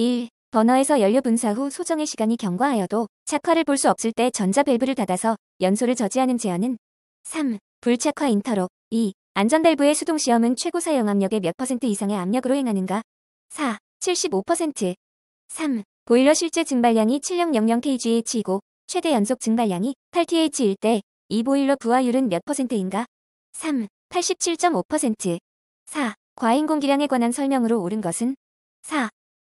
1. 버너에서 연료 분사 후 소정의 시간이 경과하여도 착화를 볼 수 없을 때 전자밸브를 닫아서 연소를 저지하는 제어는 3. 불착화 인터로 2. 안전밸브의 수동시험은 최고 사용압력의 몇 퍼센트 이상의 압력으로 행하는가 4. 75% 3. 보일러 실제 증발량이 7000kgh이고 최대 연속 증발량이 8th일 때 이 보일러 부하율은 몇 퍼센트인가 3. 87.5% 4. 과잉 공기량에 관한 설명으로 옳은 것은 4.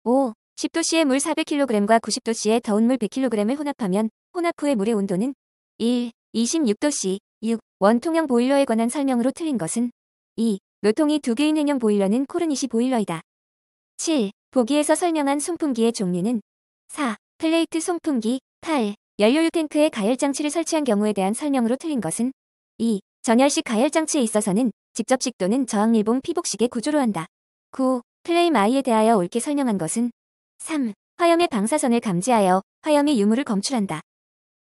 5. 10도씨의 물 400kg과 90도씨의 더운 물 100kg을 혼합하면 혼합 후의 물의 온도는 1. 26도씨 6. 원통형 보일러에 관한 설명으로 틀린 것은 2. 노통이 두 개인 행형 보일러는 코르니시 보일러이다. 7. 보기에서 설명한 송풍기의 종류는 4. 플레이트 송풍기 8. 연료유 탱크에 가열장치를 설치한 경우에 대한 설명으로 틀린 것은 2. 전열식 가열장치에 있어서는 직접식 또는 저항일봉 피복식의 구조로 한다. 9. 플레이마이에 대하여 옳게 설명한 것은 3. 화염의 방사선을 감지하여 화염의 유무를 검출한다.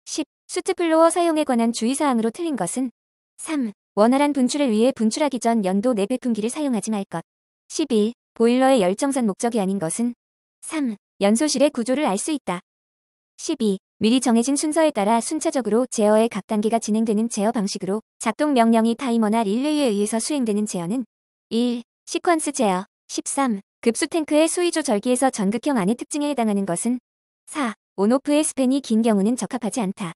10. 수트플로어 사용에 관한 주의사항으로 틀린 것은 3. 원활한 분출을 위해 분출하기 전 연도 내배풍기를 사용하지 말 것. 1 2 보일러의 열정산 목적이 아닌 것은 3. 연소실의 구조를 알 수 있다. 12. 미리 정해진 순서에 따라 순차적으로 제어의 각 단계가 진행되는 제어 방식으로 작동 명령이 타이머나 릴레이에 의해서 수행되는 제어는 1. 시퀀스 제어 13. 급수탱크의 수위조 절기에서 전극형 안의 특징에 해당하는 것은 4. 온오프의 스팬이 긴 경우는 적합하지 않다.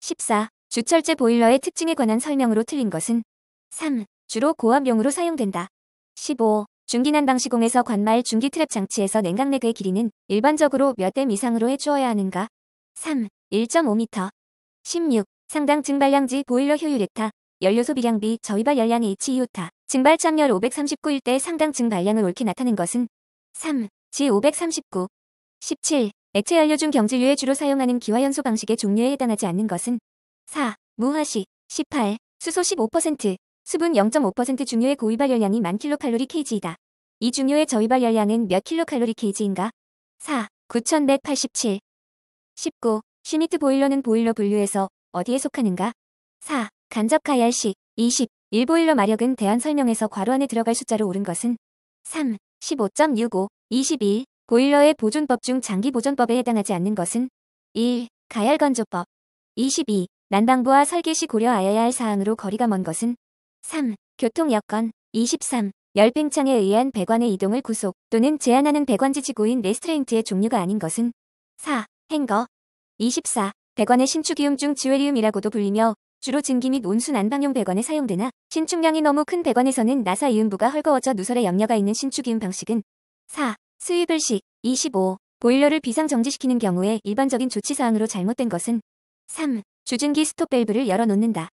14. 주철제 보일러의 특징에 관한 설명으로 틀린 것은 3. 주로 고압용으로 사용된다. 15. 중기난 방시공에서 관말 중기 트랩 장치에서 냉각내그의 길이는 일반적으로 몇댐 이상으로 해주어야 하는가? 3. 1.5m 16. 상당 증발량지 보일러 효율 에타 연료 소비량비 저위발 열량 H2오타 증발착렬 5 3 9일때 상당 증발량을 옳게 나타낸 것은 3. G539 17. 액체 연료 중 경질유에 주로 사용하는 기화연소 방식의 종류에 해당하지 않는 것은 4. 무화시 18. 수소 15% 수분 0.5% 중요의 고위발 열량이 1만 킬로칼로리 kg이다. 이 중요의 저위발 열량은 몇 킬로칼로리 kg인가? 4. 9187 19. 시미트 보일러는 보일러 분류에서 어디에 속하는가? 4. 간접 가열식 20. 일부 일러 마력은 대한 설명에서 괄호 안에 들어갈 숫자로 오른 것은 3, 15.65, 2 1 고일러의 보존법 중 장기 보존법에 해당하지 않는 것은 1. 가열건조법 22. 난방부와 설계시 고려하여야 할 사항으로 거리가 먼 것은 3. 교통여건 23. 열팽창에 의한 배관의 이동을 구속 또는 제한하는 배관지 지구인 레스트레인트의 종류가 아닌 것은 4. 행거 24. 배관의 신축이움 중 지웨리움이라고도 불리며 주로 증기 및 온수 난방용 배관에 사용되나 신축량이 너무 큰 배관에서는 나사 이음부가 헐거워져 누설에 염려가 있는 신축이음 방식은 4. 수입을시 25. 보일러를 비상정지시키는 경우에 일반적인 조치사항으로 잘못된 것은 3. 주증기 스톱밸브를 열어놓는다.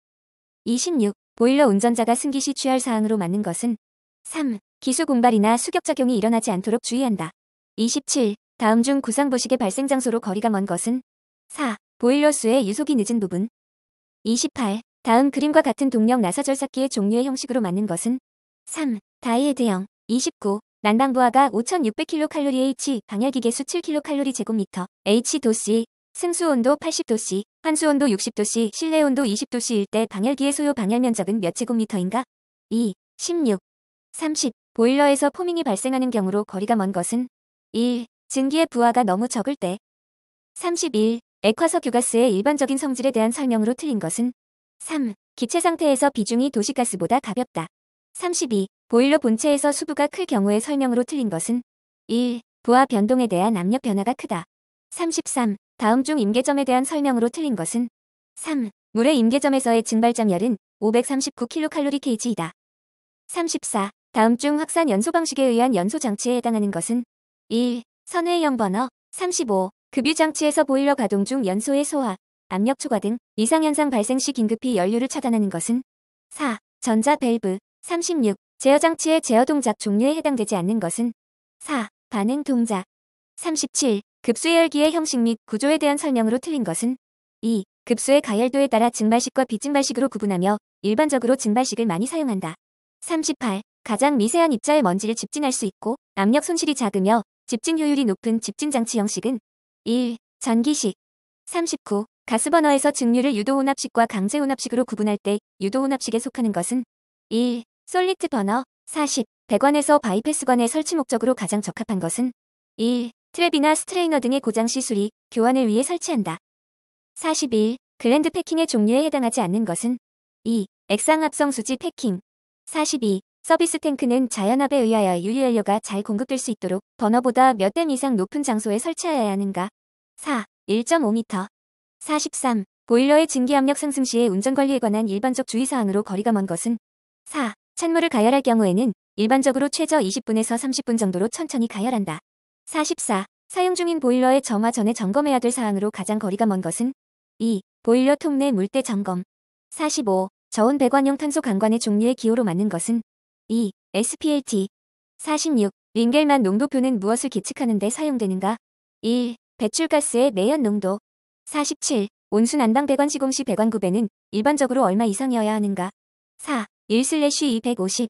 26. 보일러 운전자가 승기 시 취할 사항으로 맞는 것은 3. 기수 공발이나 수격작용이 일어나지 않도록 주의한다. 27. 다음 중 구상부식의 발생 장소로 거리가 먼 것은 4. 보일러 수의 유속이 늦은 부분 28. 다음 그림과 같은 동력 나사절삭기의 종류의 형식으로 맞는 것은 3. 다이에드형 29. 난방부하가 5600kcalH, 방열기계수 7kcal 제곱미터, H 도씨, 승수온도 80도씨, 환수온도 60도씨, 실내온도 20도씨일 때 방열기의 소요 방열면적은 몇 제곱미터인가? 2. 16. 30. 보일러에서 포밍이 발생하는 경우로 거리가 먼 것은 1. 증기의 부하가 너무 적을 때 31. 액화석 유가스의 일반적인 성질에 대한 설명으로 틀린 것은 3. 기체 상태에서 비중이 도시가스보다 가볍다. 32. 보일러 본체에서 수부가 클 경우의 설명으로 틀린 것은 1. 부하 변동에 대한 압력 변화가 크다. 33. 다음 중 임계점에 대한 설명으로 틀린 것은 3. 물의 임계점에서의 증발점열은 5 3 9 k c a l 이다 34. 다음 중 확산 연소 방식에 의한 연소 장치에 해당하는 것은 1. 선회형 번호 35. 급유장치에서 보일러 가동 중 연소의 소화, 압력 초과 등 이상현상 발생 시 긴급히 연료를 차단하는 것은 4. 전자밸브 36. 제어장치의 제어동작 종류에 해당되지 않는 것은 4. 반응 동작 37. 급수열기의 형식 및 구조에 대한 설명으로 틀린 것은 2. 급수의 가열도에 따라 증발식과 비증발식으로 구분하며 일반적으로 증발식을 많이 사용한다. 38. 가장 미세한 입자의 먼지를 집진할 수 있고 압력 손실이 작으며 집진 효율이 높은 집진 장치 형식은 1. 전기식 39. 가스버너에서 증류를 유도혼합식과 강제혼합식으로 구분할 때 유도혼합식에 속하는 것은 1. 솔리트 버너 40. 배관에서 바이패스관에 설치 목적으로 가장 적합한 것은 1. 트랩이나 스트레이너 등의 고장 시술이 교환을 위해 설치한다. 41. 글랜드 패킹의 종류에 해당하지 않는 것은 2. 액상합성 수지 패킹 42. 서비스 탱크는 자연압에 의하여 유리연료가 잘 공급될 수 있도록 버너보다 몇댐 이상 높은 장소에 설치하여야 하는가 4. 1.5m 43. 보일러의 증기압력 상승 시에 운전관리에 관한 일반적 주의사항으로 거리가 먼 것은 4. 찬물을 가열할 경우에는 일반적으로 최저 20분에서 30분 정도로 천천히 가열한다. 44. 사용 중인 보일러의 점화 전에 점검해야 될 사항으로 가장 거리가 먼 것은 2. 보일러 통내 물때 점검 45. 저온 배관용 탄소 강관의 종류의 기호로 맞는 것은 2. SPLT 46. 링겔만 농도표는 무엇을 계측하는 데 사용되는가? 1. 배출가스의 내연 농도 47. 온수난방 배관 시공 시 배관 구배는 일반적으로 얼마 이상이어야 하는가? 4. 1-2 슬래시 5 0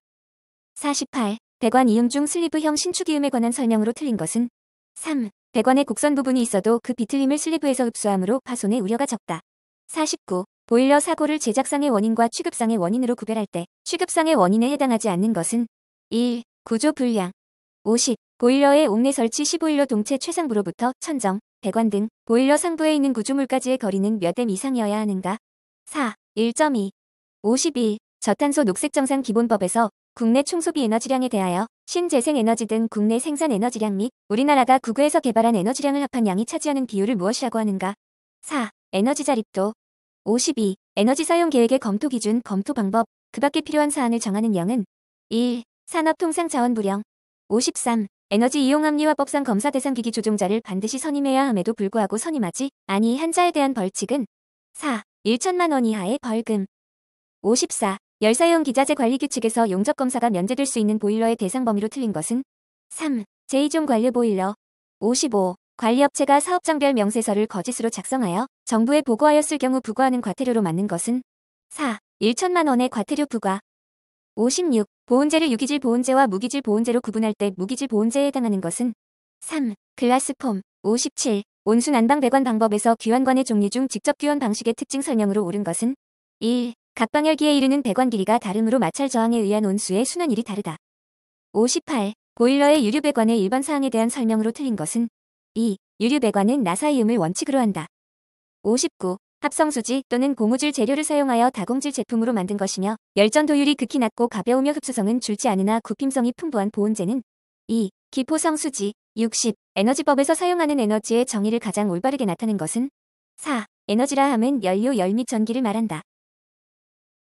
48. 배관 이음 중 슬리브형 신축이음에 관한 설명으로 틀린 것은 3. 배관의 곡선 부분이 있어도 그 비틀림을 슬리브에서 흡수함으로 파손의 우려가 적다. 49. 보일러 사고를 제작상의 원인과 취급상의 원인으로 구별할 때 취급상의 원인에 해당하지 않는 것은 1. 구조 불량 50. 보일러의 옥내 설치 15일로 동체 최상부로부터 천정, 배관 등 보일러 상부에 있는 구조물까지의 거리는 몇댐 이상이어야 하는가? 4. 1.2. 51. 저탄소 녹색정상 기본법에서 국내 총소비 에너지량에 대하여 신재생 에너지 등 국내 생산 에너지량 및 우리나라가 구구에서 개발한 에너지량을 합한 양이 차지하는 비율을 무엇이라고 하는가? 4. 에너지 자립도 52. 에너지 사용 계획의 검토 기준, 검토 방법, 그 밖에 필요한 사항을 정하는 영은 1. 산업통상 자원 불영 53. 에너지 이용 합리화법상 검사 대상 기기 조종자를 반드시 선임해야 함에도 불구하고 선임하지 아니 한자에 대한 벌칙은 4. 1천만 원 이하의 벌금 54. 열사용 기자재 관리 규칙에서 용접 검사가 면제될 수 있는 보일러의 대상 범위로 틀린 것은 3. 제2종 관료 보일러 55. 관리업체가 사업장별 명세서를 거짓으로 작성하여 정부에 보고하였을 경우 부과하는 과태료로 맞는 것은 4. 1천만 원의 과태료 부과 56. 보온재를 유기질 보온재와 무기질 보온재로 구분할 때 무기질 보온재에 해당하는 것은 3. 글라스폼 57. 온수 난방 배관 방법에서 귀환관의 종류 중 직접 귀환 방식의 특징 설명으로 옳은 것은 1. 각 방열기에 이르는 배관 길이가 다름으로 마찰 저항에 의한 온수의 순환일이 다르다. 58. 보일러의 유류 배관의 일반 사항에 대한 설명으로 틀린 것은 2. 유류 배관은 나사이음을 원칙으로 한다. 59. 합성수지 또는 고무줄 재료를 사용하여 다공질 제품으로 만든 것이며 열전 도율이 극히 낮고 가벼우며 흡수성은 줄지 않으나 굽힘성이 풍부한 보온재는 2. 기포성 수지 60. 에너지법에서 사용하는 에너지의 정의를 가장 올바르게 나타낸 것은 4. 에너지라 함은 연료 열미 전기를 말한다.